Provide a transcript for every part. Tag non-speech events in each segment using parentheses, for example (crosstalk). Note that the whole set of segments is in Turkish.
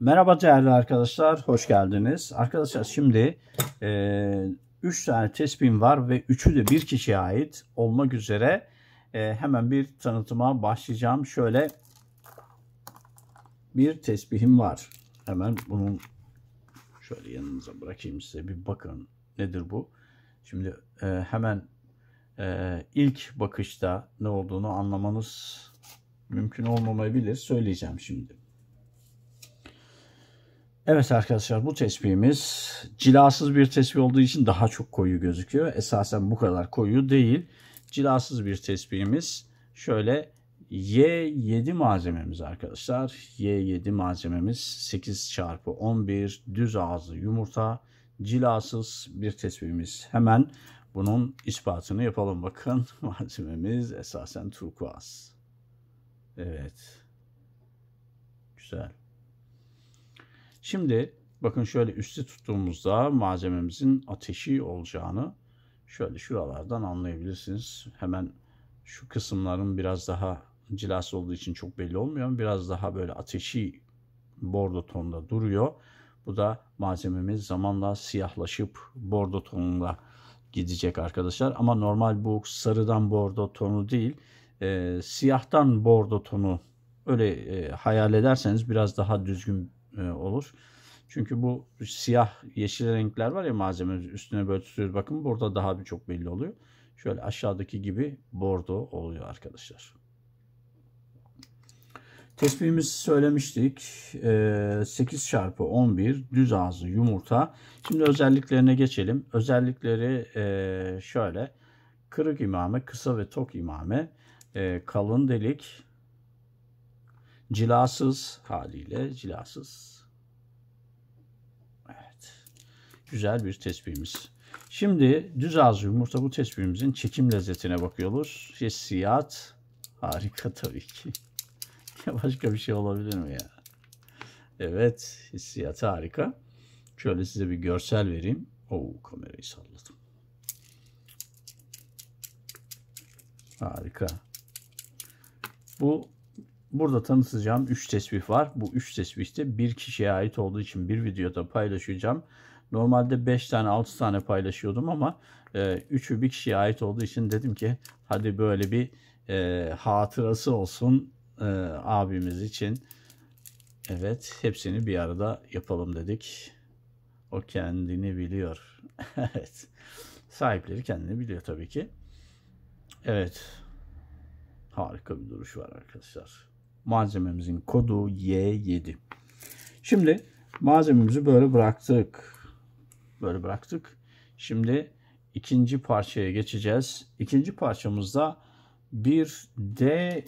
Merhaba değerli arkadaşlar, hoş geldiniz. Arkadaşlar şimdi 3 e, üç tane tespihim var ve üçü de bir kişiye ait olmak üzere e, hemen bir tanıtıma başlayacağım. Şöyle bir tesbihim var. Hemen bunun şöyle yanınıza bırakayım size bir bakın nedir bu. Şimdi e, hemen e, ilk bakışta ne olduğunu anlamanız mümkün olmamayabilir. Söyleyeceğim şimdi. Evet arkadaşlar bu tespihimiz cilasız bir tespih olduğu için daha çok koyu gözüküyor. Esasen bu kadar koyu değil. Cilasız bir tespihimiz şöyle Y7 malzememiz arkadaşlar. Y7 malzememiz 8 çarpı 11 düz ağızlı yumurta cilasız bir tespihimiz. Hemen bunun ispatını yapalım. Bakın (laughs) malzememiz esasen turkuaz. Evet. Güzel. Şimdi bakın şöyle üstü tuttuğumuzda malzememizin ateşi olacağını şöyle şuralardan anlayabilirsiniz. Hemen şu kısımların biraz daha cilası olduğu için çok belli olmuyor. Biraz daha böyle ateşi bordo tonda duruyor. Bu da malzememiz zamanla siyahlaşıp bordo tonunda gidecek arkadaşlar. Ama normal bu sarıdan bordo tonu değil, e, siyahtan bordo tonu öyle e, hayal ederseniz biraz daha düzgün e, olur. Çünkü bu siyah yeşil renkler var ya malzeme üstüne böyle tutuyoruz. Bakın burada daha birçok belli oluyor. Şöyle aşağıdaki gibi bordo oluyor arkadaşlar. Tespihimizi söylemiştik. 8 e, çarpı 11 düz ağzı yumurta. Şimdi özelliklerine geçelim. Özellikleri e, şöyle. Kırık imame, kısa ve tok imame, kalın delik, Cilasız haliyle cilasız. Evet. Güzel bir tespihimiz. Şimdi düz ağzı yumurta bu tespihimizin çekim lezzetine bakıyoruz. Hissiyat harika tabii ki. (laughs) Başka bir şey olabilir mi ya? Evet hissiyat harika. Şöyle size bir görsel vereyim. Oo kamerayı salladım. Harika. Bu Burada tanıtacağım 3 tesbih var. Bu 3 tesbih de bir kişiye ait olduğu için bir videoda paylaşacağım. Normalde 5 tane 6 tane paylaşıyordum ama 3'ü e, bir kişiye ait olduğu için dedim ki hadi böyle bir e, hatırası olsun e, abimiz için. Evet hepsini bir arada yapalım dedik. O kendini biliyor. (laughs) evet. Sahipleri kendini biliyor tabii ki. Evet. Harika bir duruş var arkadaşlar. Malzememizin kodu Y7. Şimdi malzememizi böyle bıraktık. Böyle bıraktık. Şimdi ikinci parçaya geçeceğiz. İkinci parçamızda bir D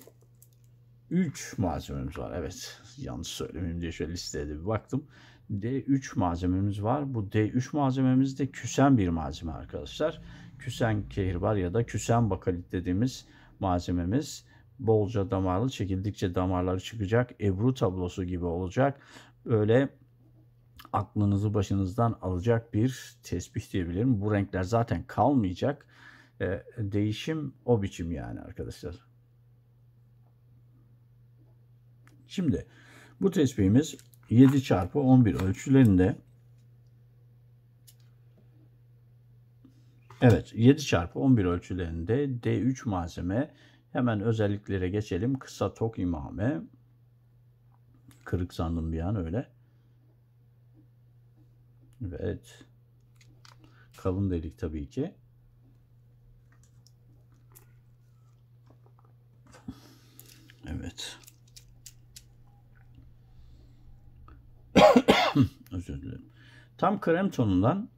3 malzememiz var. Evet yanlış söylemeyeyim diye şöyle listeye de bir baktım. D3 malzememiz var. Bu D3 malzememiz de küsen bir malzeme arkadaşlar. Küsen kehribar ya da küsen bakalit dediğimiz malzememiz bolca damarlı çekildikçe damarları çıkacak. Ebru tablosu gibi olacak. Böyle aklınızı başınızdan alacak bir tesbih diyebilirim. Bu renkler zaten kalmayacak. E, değişim o biçim yani arkadaşlar. Şimdi bu tespihimiz 7 çarpı 11 ölçülerinde Evet 7 çarpı 11 ölçülerinde D3 malzeme Hemen özelliklere geçelim. Kısa tok imame. Kırık sandım bir an öyle. Evet. Kalın delik tabii ki. Evet. (coughs) Özür dilerim. Tam krem tonundan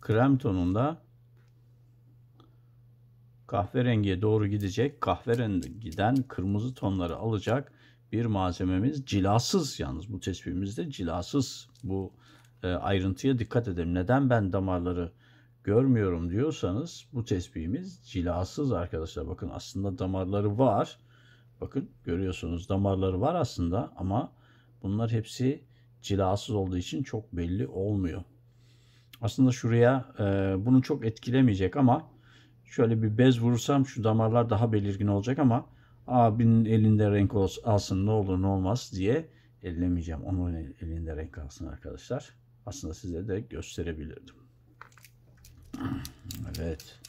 krem tonunda kahverengiye doğru gidecek. Kahverengiden kırmızı tonları alacak bir malzememiz cilasız yalnız bu tespimizde cilasız bu e, ayrıntıya dikkat edelim. Neden ben damarları görmüyorum diyorsanız bu tespimiz cilasız arkadaşlar. Bakın aslında damarları var. Bakın görüyorsunuz damarları var aslında ama bunlar hepsi cilasız olduğu için çok belli olmuyor. Aslında şuraya e, bunu çok etkilemeyecek ama şöyle bir bez vursam şu damarlar daha belirgin olacak ama abinin elinde renk olsun, alsın ne olur ne olmaz diye ellemeyeceğim. Onun elinde renk alsın arkadaşlar. Aslında size de gösterebilirdim. (clears throat) Evet.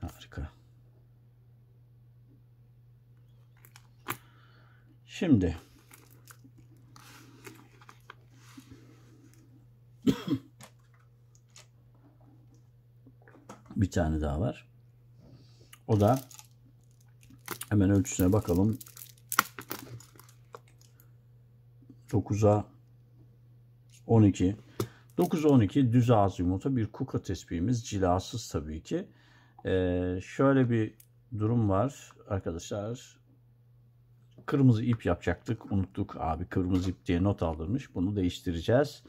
Harika. Şimdi tane daha var. O da hemen ölçüsüne bakalım. 9'a 12. 9'a 12 düz ağız yumurta bir kuka tespihimiz. Cilasız tabii ki. Ee, şöyle bir durum var arkadaşlar. Kırmızı ip yapacaktık. Unuttuk abi kırmızı ip diye not aldırmış. Bunu değiştireceğiz.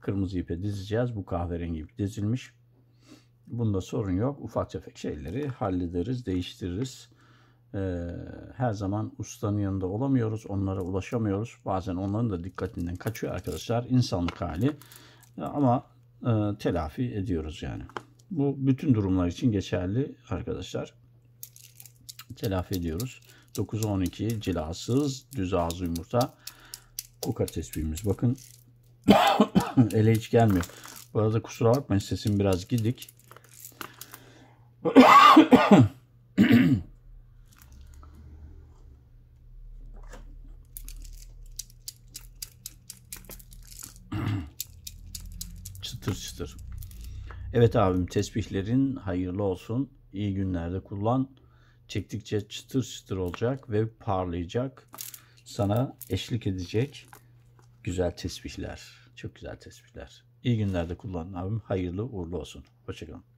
Kırmızı ipe dizeceğiz. Bu kahverengi ip dizilmiş. Bunda sorun yok. Ufak tefek şeyleri hallederiz, değiştiririz. Ee, her zaman ustanın yanında olamıyoruz. Onlara ulaşamıyoruz. Bazen onların da dikkatinden kaçıyor arkadaşlar. insanlık hali. Ama e, telafi ediyoruz yani. Bu bütün durumlar için geçerli arkadaşlar. Telafi ediyoruz. 9-12 cilasız düz ağzı yumurta kuka tespihimiz. Bakın (coughs) ele hiç gelmiyor. Bu arada kusura bakmayın sesim biraz gidik. (coughs) çıtır çıtır. Evet abim tesbihlerin hayırlı olsun. İyi günlerde kullan. Çektikçe çıtır çıtır olacak ve parlayacak. Sana eşlik edecek güzel tesbihler. Çok güzel tesbihler. İyi günlerde kullan abim. Hayırlı uğurlu olsun. Hoşçakalın.